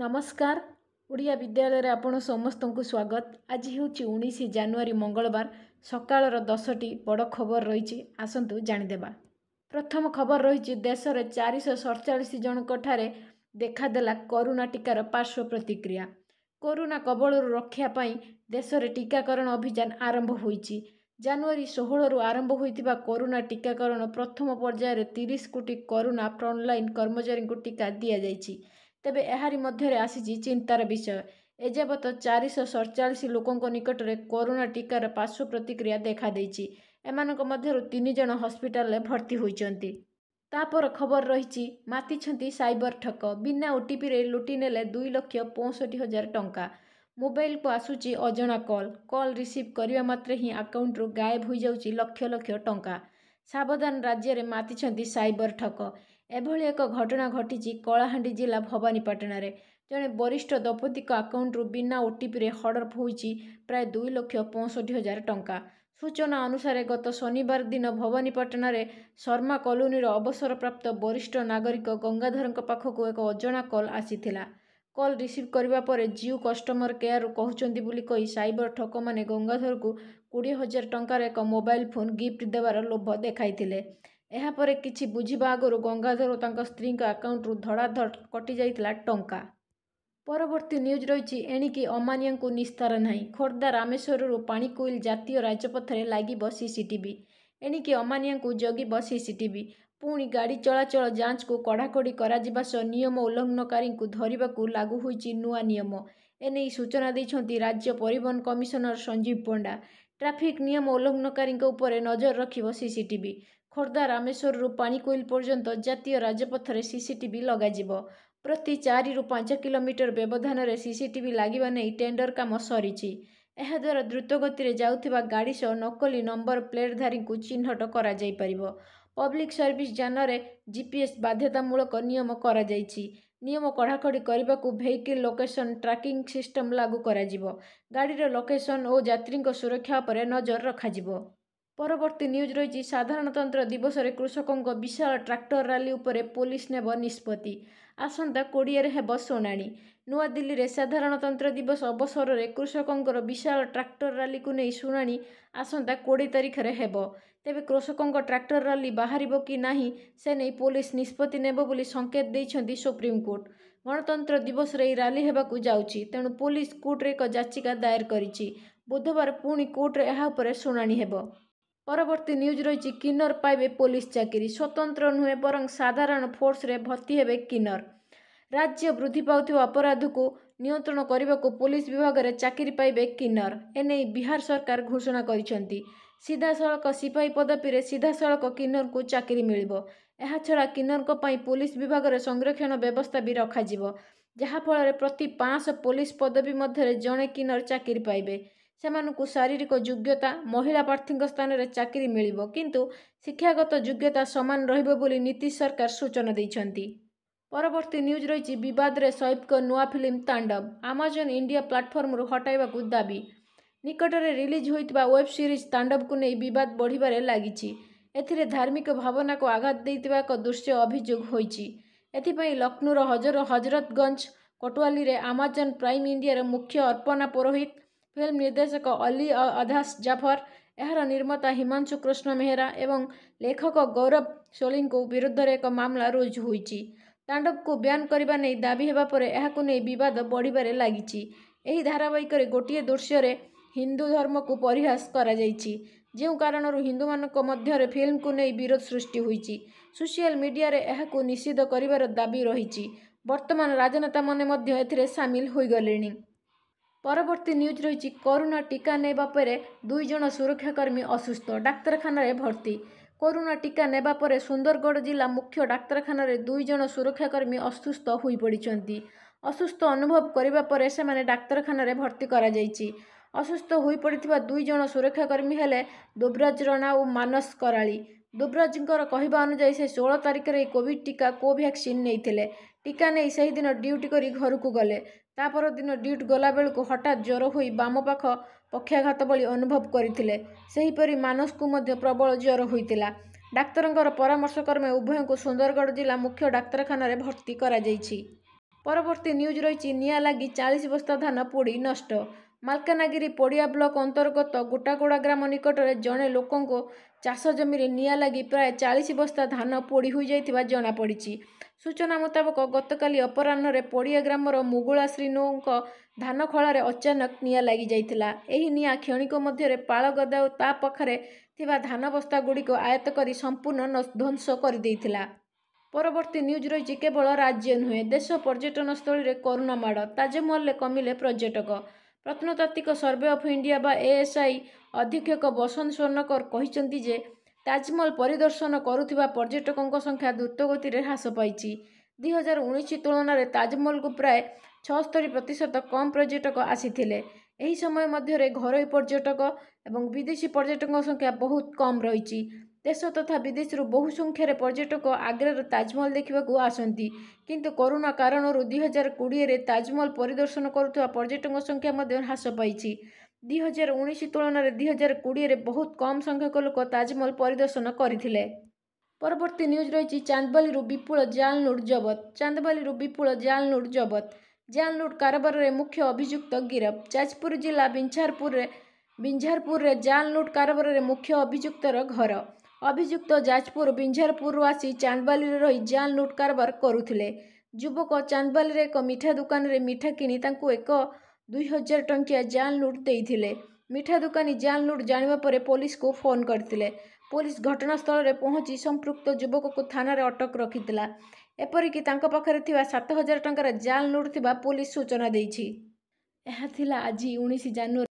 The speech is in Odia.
ନମସ୍କାର ଓଡ଼ିଆ ବିଦ୍ୟାଳୟରେ ଆପଣ ସମସ୍ତଙ୍କୁ ସ୍ୱାଗତ ଆଜି ହେଉଛି ଉଣେଇଶ ଜାନୁଆରୀ ମଙ୍ଗଳବାର ସକାଳର ଦଶଟି ବଡ଼ ଖବର ରହିଛି ଆସନ୍ତୁ ଜାଣିଦେବା ପ୍ରଥମ ଖବର ରହିଛି ଦେଶରେ ଚାରିଶହ ସଡ଼ଚାଳିଶ ଜଣଙ୍କଠାରେ ଦେଖାଦେଲା କରୋନା ଟିକାର ପାର୍ଶ୍ୱ ପ୍ରତିକ୍ରିୟା କରୋନା କବଳରୁ ରକ୍ଷା ପାଇଁ ଦେଶରେ ଟିକାକରଣ ଅଭିଯାନ ଆରମ୍ଭ ହୋଇଛି ଜାନୁଆରୀ ଷୋହଳରୁ ଆରମ୍ଭ ହୋଇଥିବା କରୋନା ଟିକାକରଣ ପ୍ରଥମ ପର୍ଯ୍ୟାୟରେ ତିରିଶ କୋଟି କରୋନା ଫ୍ରଣ୍ଟଲାଇନ୍ କର୍ମଚାରୀଙ୍କୁ ଟିକା ଦିଆଯାଇଛି ତେବେ ଏହାରି ମଧ୍ୟରେ ଆସିଛି ଚିନ୍ତାର ବିଷୟ ଏଯାବତ ଚାରିଶହ ସଡ଼ଚାଳିଶ ଲୋକଙ୍କ ନିକଟରେ କରୋନା ଟିକାର ପାର୍ଶ୍ୱ ପ୍ରତିକ୍ରିୟା ଦେଖାଦେଇଛି ଏମାନଙ୍କ ମଧ୍ୟରୁ ତିନି ଜଣ ହସ୍ପିଟାଲରେ ଭର୍ତ୍ତି ହୋଇଛନ୍ତି ତାପର ଖବର ରହିଛି ମାତିଛନ୍ତି ସାଇବର ଠକ ବିନା ଓଟିପିରେ ଲୁଟି ନେଲେ ଦୁଇ ଲକ୍ଷ ପଞ୍ଚଷଠି ହଜାର ଟଙ୍କା ମୋବାଇଲକୁ ଆସୁଛି ଅଜଣା କଲ୍ କଲ୍ ରିସିଭ୍ କରିବା ମାତ୍ରେ ହିଁ ଆକାଉଣ୍ଟରୁ ଗାଏବ ହୋଇଯାଉଛି ଲକ୍ଷ ଲକ୍ଷ ଟଙ୍କା ସାବଧାନ ରାଜ୍ୟରେ ମାତିଛନ୍ତି ସାଇବର ଠକ ଏଭଳି ଏକ ଘଟଣା ଘଟିଛି କଳାହାଣ୍ଡି ଜିଲ୍ଲା ଭବାନୀପାଟଣାରେ ଜଣେ ବରିଷ୍ଠ ଦମ୍ପତିଙ୍କ ଆକାଉଣ୍ଟରୁ ବିନା ଓଟିପିରେ ହଡ଼ପ ହୋଇଛି ପ୍ରାୟ ଦୁଇ ଲକ୍ଷ ପଞ୍ଚଷଠି ହଜାର ଟଙ୍କା ସୂଚନା ଅନୁସାରେ ଗତ ଶନିବାର ଦିନ ଭବାନୀପାଟଣାରେ ଶର୍ମା କଲୋନୀର ଅବସରପ୍ରାପ୍ତ ବରିଷ୍ଠ ନାଗରିକ ଗଙ୍ଗାଧରଙ୍କ ପାଖକୁ ଏକ ଅଜଣା କଲ୍ ଆସିଥିଲା କଲ୍ ରିସିଭ୍ କରିବା ପରେ ଜିଓ କଷ୍ଟମର କେୟାରରୁ କହୁଛନ୍ତି ବୋଲି କହି ସାଇବର ଠକମାନେ ଗଙ୍ଗାଧରକୁ କୋଡ଼ିଏ ହଜାର ଟଙ୍କାର ଏକ ମୋବାଇଲ୍ ଫୋନ୍ ଗିଫ୍ଟ ଦେବାର ଲୋଭ ଦେଖାଇଥିଲେ ଏହାପରେ କିଛି ବୁଝିବା ଆଗରୁ ଗଙ୍ଗାଧର ଓ ତାଙ୍କ ସ୍ତ୍ରୀଙ୍କ ଆକାଉଣ୍ଟରୁ ଧଡ଼ାଧଡ଼ କଟିଯାଇଥିଲା ଟଙ୍କା ପରବର୍ତ୍ତୀ ନ୍ୟୁଜ୍ ରହିଛି ଏଣିକି ଅମାନିଆଙ୍କୁ ନିସ୍ତାର ନାହିଁ ଖୋର୍ଦ୍ଧା ରାମେଶ୍ୱରରୁ ପାଣିକୋଇଲ ଜାତୀୟ ରାଜପଥରେ ଲାଗିବ ସିସିଟିଭି ଏଣିକି ଅମାନିଆଙ୍କୁ ଜଗିବ ସିସିଟିଭି ପୁଣି ଗାଡ଼ି ଚଳାଚଳ ଯାଞ୍ଚକୁ କଡ଼ାକଡ଼ି କରାଯିବା ସହ ନିୟମ ଉଲ୍ଲଂଘନକାରୀଙ୍କୁ ଧରିବାକୁ ଲାଗୁ ହୋଇଛି ନୂଆ ନିୟମ ଏନେଇ ସୂଚନା ଦେଇଛନ୍ତି ରାଜ୍ୟ ପରିବହନ କମିଶନର ସଞ୍ଜୀବ ପଣ୍ଡା ଟ୍ରାଫିକ୍ ନିୟମ ଉଲ୍ଲଂଘନକାରୀଙ୍କ ଉପରେ ନଜର ରଖିବ ସିସିଟିଭି ଖୋର୍ଦ୍ଧା ରାମେଶ୍ୱରରୁ ପାଣିକୋଇଲ ପର୍ଯ୍ୟନ୍ତ ଜାତୀୟ ରାଜପଥରେ ସିସିଟିଭି ଲଗାଯିବ ପ୍ରତି ଚାରିରୁ ପାଞ୍ଚ କିଲୋମିଟର ବ୍ୟବଧାନରେ ସିସିଟିଭି ଲାଗିବା ନେଇ ଟେଣ୍ଡର କାମ ସରିଛି ଏହାଦ୍ୱାରା ଦ୍ରୁତଗତିରେ ଯାଉଥିବା ଗାଡ଼ି ସହ ନକଲି ନମ୍ବର ପ୍ଲେଟ୍ଧାରୀଙ୍କୁ ଚିହ୍ନଟ କରାଯାଇପାରିବ ପବ୍ଲିକ୍ ସର୍ଭିସ୍ ଯାନରେ ଜିପିଏସ୍ ବାଧ୍ୟତାମୂଳକ ନିୟମ କରାଯାଇଛି ନିୟମ କଡ଼ାକଡ଼ି କରିବାକୁ ଭେହିକିଲ୍ ଲୋକେସନ୍ ଟ୍ରାକିଂ ସିଷ୍ଟମ୍ ଲାଗୁ କରାଯିବ ଗାଡ଼ିର ଲୋକେସନ୍ ଓ ଯାତ୍ରୀଙ୍କ ସୁରକ୍ଷା ଉପରେ ନଜର ରଖାଯିବ ପରବର୍ତ୍ତୀ ନ୍ୟୁଜ୍ ରହିଛି ସାଧାରଣତନ୍ତ୍ର ଦିବସରେ କୃଷକଙ୍କ ବିଶାଳ ଟ୍ରାକ୍ଟର ରାଲି ଉପରେ ପୋଲିସ ନେବ ନିଷ୍ପତ୍ତି ଆସନ୍ତା କୋଡ଼ିଏରେ ହେବ ଶୁଣାଣି ନୂଆଦିଲ୍ଲୀରେ ସାଧାରଣତନ୍ତ୍ର ଦିବସ ଅବସରରେ କୃଷକଙ୍କର ବିଶାଳ ଟ୍ରାକ୍ଟର ରାଲିକୁ ନେଇ ଶୁଣାଣି ଆସନ୍ତା କୋଡ଼ିଏ ତାରିଖରେ ହେବ ତେବେ କୃଷକଙ୍କ ଟ୍ରାକ୍ଟର ରାଲି ବାହାରିବ କି ନାହିଁ ସେ ନେଇ ପୋଲିସ ନିଷ୍ପତ୍ତି ନେବ ବୋଲି ସଙ୍କେତ ଦେଇଛନ୍ତି ସୁପ୍ରିମକୋର୍ଟ ଗଣତନ୍ତ୍ର ଦିବସରେ ଏହି ରାଲି ହେବାକୁ ଯାଉଛି ତେଣୁ ପୋଲିସ କୋର୍ଟରେ ଏକ ଯାଚିକା ଦାୟର କରିଛି ବୁଧବାର ପୁଣି କୋର୍ଟରେ ଏହା ଉପରେ ଶୁଣାଣି ହେବ ପରବର୍ତ୍ତୀ ନ୍ୟୁଜ୍ ରହିଛି କିନ୍ନର ପାଇବେ ପୋଲିସ ଚାକିରି ସ୍ୱତନ୍ତ୍ର ନୁହେଁ ବରଂ ସାଧାରଣ ଫୋର୍ସରେ ଭର୍ତ୍ତି ହେବେ କିନ୍ନର ରାଜ୍ୟ ବୃଦ୍ଧି ପାଉଥିବା ଅପରାଧକୁ ନିୟନ୍ତ୍ରଣ କରିବାକୁ ପୋଲିସ ବିଭାଗରେ ଚାକିରି ପାଇବେ କିନ୍ନର ଏନେଇ ବିହାର ସରକାର ଘୋଷଣା କରିଛନ୍ତି ସିଧାସଳଖ ସିପାହୀ ପଦବୀରେ ସିଧାସଳଖ କିନ୍ନରଙ୍କୁ ଚାକିରି ମିଳିବ ଏହାଛଡ଼ା କିନ୍ନରଙ୍କ ପାଇଁ ପୋଲିସ ବିଭାଗରେ ସଂରକ୍ଷଣ ବ୍ୟବସ୍ଥା ବି ରଖାଯିବ ଯାହାଫଳରେ ପ୍ରତି ପାଞ୍ଚଶହ ପୋଲିସ ପଦବୀ ମଧ୍ୟରେ ଜଣେ କିନ୍ନର ଚାକିରି ପାଇବେ ସେମାନଙ୍କୁ ଶାରୀରିକ ଯୋଗ୍ୟତା ମହିଳା ପ୍ରାର୍ଥୀଙ୍କ ସ୍ଥାନରେ ଚାକିରି ମିଳିବ କିନ୍ତୁ ଶିକ୍ଷାଗତ ଯୋଗ୍ୟତା ସମାନ ରହିବ ବୋଲି ନୀତିଶ ସରକାର ସୂଚନା ଦେଇଛନ୍ତି ପରବର୍ତ୍ତୀ ନ୍ୟୁଜ୍ ରହିଛି ବିବାଦରେ ସୈଫ୍ଙ୍କ ନୂଆ ଫିଲ୍ମ ତାଣ୍ଡବ ଆମାଜନ୍ ଇଣ୍ଡିଆ ପ୍ଲାଟଫର୍ମରୁ ହଟାଇବାକୁ ଦାବି ନିକଟରେ ରିଲିଜ୍ ହୋଇଥିବା ୱେବ୍ ସିରିଜ୍ ତାଣ୍ଡବକୁ ନେଇ ବିବାଦ ବଢ଼ିବାରେ ଲାଗିଛି ଏଥିରେ ଧାର୍ମିକ ଭାବନାକୁ ଆଘାତ ଦେଇଥିବା ଏକ ଦୃଶ୍ୟ ଅଭିଯୋଗ ହୋଇଛି ଏଥିପାଇଁ ଲକ୍ଷ୍ନୌର ହଜର ହଜରତଗଞ୍ଜ କଟୁଆଲିରେ ଆମାଜନ୍ ପ୍ରାଇମ୍ ଇଣ୍ଡିଆର ମୁଖ୍ୟ ଅର୍ପଣା ପୁରୋହିତ ଫିଲ୍ମ ନିର୍ଦ୍ଦେଶକ ଅଲି ଅଧାସ ଜାଫର ଏହାର ନିର୍ମାତା ହିମାଂଶୁ କୃଷ୍ଣ ମେହେରା ଏବଂ ଲେଖକ ଗୌରବ ସୋଲିଙ୍କୁ ବିରୁଦ୍ଧରେ ଏକ ମାମଲା ରୁଜୁ ହୋଇଛି ତାଣ୍ଡବକୁ ବ୍ୟାନ୍ କରିବା ନେଇ ଦାବି ହେବା ପରେ ଏହାକୁ ନେଇ ବିବାଦ ବଢ଼ିବାରେ ଲାଗିଛି ଏହି ଧାରାବାହିକରେ ଗୋଟିଏ ଦୃଶ୍ୟରେ ହିନ୍ଦୁ ଧର୍ମକୁ ପରିହାସ କରାଯାଇଛି ଯେଉଁ କାରଣରୁ ହିନ୍ଦୁମାନଙ୍କ ମଧ୍ୟରେ ଫିଲ୍ମକୁ ନେଇ ବିରୋଧ ସୃଷ୍ଟି ହୋଇଛି ସୋସିଆଲ ମିଡ଼ିଆରେ ଏହାକୁ ନିଷିଦ୍ଧ କରିବାର ଦାବି ରହିଛି ବର୍ତ୍ତମାନ ରାଜନେତାମାନେ ମଧ୍ୟ ଏଥିରେ ସାମିଲ ହୋଇଗଲେଣି ପରବର୍ତ୍ତୀ ନ୍ୟୁଜ୍ ରହିଛି କରୋନା ଟିକା ନେବା ପରେ ଦୁଇ ଜଣ ସୁରକ୍ଷାକର୍ମୀ ଅସୁସ୍ଥ ଡାକ୍ତରଖାନାରେ ଭର୍ତ୍ତି କରୋନା ଟିକା ନେବା ପରେ ସୁନ୍ଦରଗଡ଼ ଜିଲ୍ଲା ମୁଖ୍ୟ ଡାକ୍ତରଖାନାରେ ଦୁଇ ଜଣ ସୁରକ୍ଷାକର୍ମୀ ଅସୁସ୍ଥ ହୋଇପଡ଼ିଛନ୍ତି ଅସୁସ୍ଥ ଅନୁଭବ କରିବା ପରେ ସେମାନେ ଡାକ୍ତରଖାନାରେ ଭର୍ତ୍ତି କରାଯାଇଛି ଅସୁସ୍ଥ ହୋଇପଡ଼ିଥିବା ଦୁଇ ଜଣ ସୁରକ୍ଷାକର୍ମୀ ହେଲେ ଦୁବ୍ରାଜ ରଣା ଓ ମାନସ କରାଳି ଦୁବ୍ରାଜଙ୍କର କହିବା ଅନୁଯାୟୀ ସେ ଷୋହଳ ତାରିଖରେ ଏହି କୋଭିଡ଼ ଟିକା କୋଭ୍ୟାକ୍ସିନ୍ ନେଇଥିଲେ ଟିକା ନେଇ ସେହିଦିନ ଡ୍ୟୁଟି କରି ଘରକୁ ଗଲେ ତା ପରଦିନ ଡ୍ୟୁଟି ଗଲାବେଳକୁ ହଠାତ୍ ଜ୍ୱର ହୋଇ ବାମ ପାଖ ପକ୍ଷାଘାତ ଭଳି ଅନୁଭବ କରିଥିଲେ ସେହିପରି ମାନସକୁ ମଧ୍ୟ ପ୍ରବଳ ଜ୍ୱର ହୋଇଥିଲା ଡାକ୍ତରଙ୍କର ପରାମର୍ଶ କ୍ରମେ ଉଭୟଙ୍କୁ ସୁନ୍ଦରଗଡ଼ ଜିଲ୍ଲା ମୁଖ୍ୟ ଡାକ୍ତରଖାନାରେ ଭର୍ତ୍ତି କରାଯାଇଛି ପରବର୍ତ୍ତୀ ନ୍ୟୁଜ୍ ରହିଛି ନିଆଁ ଲାଗି ଚାଳିଶ ବସ୍ତା ଧାନ ପୋଡ଼ି ନଷ୍ଟ ମାଲକାନଗିରି ପଡ଼ିଆ ବ୍ଲକ ଅନ୍ତର୍ଗତ ଗୋଟାକୋଡ଼ା ଗ୍ରାମ ନିକଟରେ ଜଣେ ଲୋକଙ୍କୁ ଚାଷ ଜମିରେ ନିଆଁ ଲାଗି ପ୍ରାୟ ଚାଳିଶ ବସ୍ତା ଧାନ ପୋଡ଼ି ହୋଇଯାଇଥିବା ଜଣାପଡ଼ିଛି ସୂଚନା ମୁତାବକ ଗତକାଲି ଅପରାହ୍ନରେ ପଡ଼ିଆ ଗ୍ରାମର ମୁଗୁଳା ଶ୍ରୀନୁଙ୍କ ଧାନ ଖଳାରେ ଅଚାନକ ନିଆଁ ଲାଗିଯାଇଥିଲା ଏହି ନିଆଁ କ୍ଷଣିକ ମଧ୍ୟରେ ପାଳ ଗଦା ଓ ତା ପାଖରେ ଥିବା ଧାନ ବସ୍ତାଗୁଡ଼ିକୁ ଆୟତ୍ତ କରି ସମ୍ପୂର୍ଣ୍ଣ ଧ୍ୱଂସ କରିଦେଇଥିଲା ପରବର୍ତ୍ତୀ ନ୍ୟୁଜ୍ ରହିଛି କେବଳ ରାଜ୍ୟ ନୁହେଁ ଦେଶ ପର୍ଯ୍ୟଟନସ୍ଥଳୀରେ କରୋନା ମାଡ଼ ତାଜମହଲରେ କମିଲେ ପର୍ଯ୍ୟଟକ ପ୍ରତ୍ନତାତ୍ତ୍ୱିକ ସର୍ଭେ ଅଫ୍ ଇଣ୍ଡିଆ ବା ଏଏସ୍ଆଇ ଅଧୀକ୍ଷକ ବସନ୍ତ ସ୍ୱର୍ଣ୍ଣକର କହିଛନ୍ତି ଯେ ତାଜମହଲ ପରିଦର୍ଶନ କରୁଥିବା ପର୍ଯ୍ୟଟକଙ୍କ ସଂଖ୍ୟା ଦ୍ରୁତଗତିରେ ହ୍ରାସ ପାଇଛି ଦୁଇ ହଜାର ଉଣେଇଶ ତୁଳନାରେ ତାଜମହଲକୁ ପ୍ରାୟ ଛଅସ୍ତରୀ ପ୍ରତିଶତ କମ୍ ପର୍ଯ୍ୟଟକ ଆସିଥିଲେ ଏହି ସମୟ ମଧ୍ୟରେ ଘରୋଇ ପର୍ଯ୍ୟଟକ ଏବଂ ବିଦେଶୀ ପର୍ଯ୍ୟଟକଙ୍କ ସଂଖ୍ୟା ବହୁତ କମ୍ ରହିଛି ଦେଶ ତଥା ବିଦେଶରୁ ବହୁ ସଂଖ୍ୟାରେ ପର୍ଯ୍ୟଟକ ଆଗ୍ରାର ତାଜମହଲ ଦେଖିବାକୁ ଆସନ୍ତି କିନ୍ତୁ କରୋନା କାରଣରୁ ଦୁଇହଜାର କୋଡ଼ିଏରେ ତାଜମହଲ ପରିଦର୍ଶନ କରୁଥିବା ପର୍ଯ୍ୟଟକଙ୍କ ସଂଖ୍ୟା ମଧ୍ୟ ହ୍ରାସ ପାଇଛି ଦୁଇହଜାର ଉଣେଇଶ ତୁଳନାରେ ଦୁଇହଜାର କୋଡ଼ିଏରେ ବହୁତ କମ୍ ସଂଖ୍ୟକ ଲୋକ ତାଜମହଲ ପରିଦର୍ଶନ କରିଥିଲେ ପରବର୍ତ୍ତୀ ନ୍ୟୁଜ୍ ରହିଛି ଚାନ୍ଦବାଲିରୁ ବିପୁଳ ଜାଲ୍ ନୋଟ୍ ଜବତ ଚାନ୍ଦବାଲିରୁ ବିପୁଳ ଜାଲ୍ ନୋଟ୍ ଜବତ ଜାଲ୍ ନୋଟ୍ କାରବାରରେ ମୁଖ୍ୟ ଅଭିଯୁକ୍ତ ଗିରଫ ଯାଜପୁର ଜିଲ୍ଲା ବିଞ୍ଝାରପୁରରେ ବିଞ୍ଝାରପୁରରେ ଜାଲ୍ ନୋଟ୍ କାରବାରରେ ମୁଖ୍ୟ ଅଭିଯୁକ୍ତର ଘର ଅଭିଯୁକ୍ତ ଯାଜପୁର ବିଞ୍ଝାର ପୂର୍ବବାସୀ ଚାନ୍ଦବାଲିରେ ରହି ଜାଲ୍ ଲୁଟ୍ କାରବାର କରୁଥିଲେ ଯୁବକ ଚାନ୍ଦବାଲିରେ ଏକ ମିଠା ଦୋକାନରେ ମିଠା କିଣି ତାଙ୍କୁ ଏକ ଦୁଇ ହଜାର ଟଙ୍କିଆ ଜାଲ୍ ଲୁଟ୍ ଦେଇଥିଲେ ମିଠା ଦୋକାନୀ ଜାଲ୍ ଲୁଟ୍ ଜାଣିବା ପରେ ପୋଲିସକୁ ଫୋନ୍ କରିଥିଲେ ପୋଲିସ ଘଟଣାସ୍ଥଳରେ ପହଞ୍ଚି ସମ୍ପୃକ୍ତ ଯୁବକକୁ ଥାନାରେ ଅଟକ ରଖିଥିଲା ଏପରିକି ତାଙ୍କ ପାଖରେ ଥିବା ସାତ ହଜାର ଟଙ୍କାର ଜାଲ୍ ଲୁଟ୍ ଥିବା ପୋଲିସ ସୂଚନା ଦେଇଛି ଏହା ଥିଲା ଆଜି ଉଣେଇଶ ଜାନୁଆରୀ